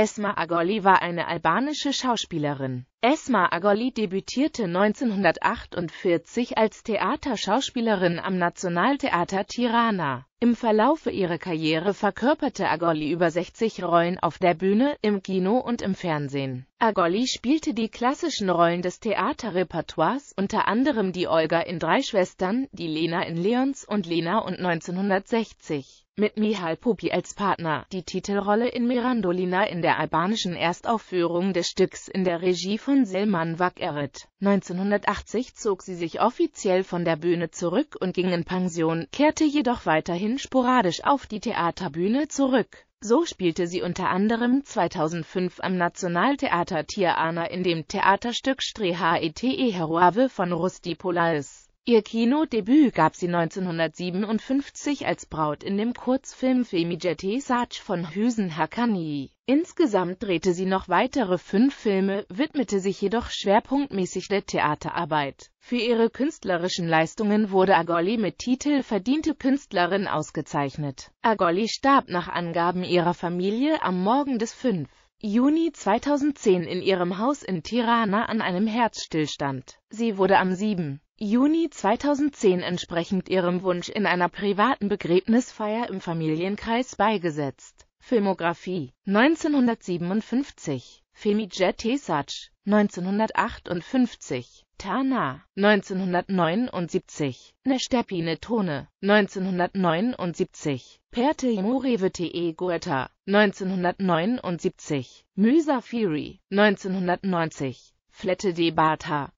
Esma Agoli war eine albanische Schauspielerin. Esma Agoli debütierte 1948 als Theaterschauspielerin am Nationaltheater Tirana. Im Verlaufe ihrer Karriere verkörperte Agoli über 60 Rollen auf der Bühne, im Kino und im Fernsehen. Agoli spielte die klassischen Rollen des Theaterrepertoires, unter anderem die Olga in Drei Schwestern, die Lena in Leons und Lena und 1960 mit Mihal Pupi als Partner. Die Titelrolle in Mirandolina in der albanischen Erstaufführung des Stücks in der Regie von Selman Vakeret. 1980 zog sie sich offiziell von der Bühne zurück und ging in Pension, kehrte jedoch weiterhin sporadisch auf die Theaterbühne zurück. So spielte sie unter anderem 2005 am Nationaltheater Tirana in dem Theaterstück Strehete Heruave von Rusti Polaris. Ihr Kinodebüt gab sie 1957 als Braut in dem Kurzfilm Femijete Saj von Hüsen Hakani. Insgesamt drehte sie noch weitere fünf Filme, widmete sich jedoch schwerpunktmäßig der Theaterarbeit. Für ihre künstlerischen Leistungen wurde Agolli mit Titel Verdiente Künstlerin ausgezeichnet. Agolli starb nach Angaben ihrer Familie am Morgen des 5. Juni 2010 in ihrem Haus in Tirana an einem Herzstillstand. Sie wurde am 7. Juni 2010 entsprechend ihrem Wunsch in einer privaten Begräbnisfeier im Familienkreis beigesetzt. Filmografie 1957 Femi Jet Tesaj 1958 Tana 1979 Neštepine Tone 1979 Perte Murevete e Goethe 1979 Müsafiri 1990 Flette de Bata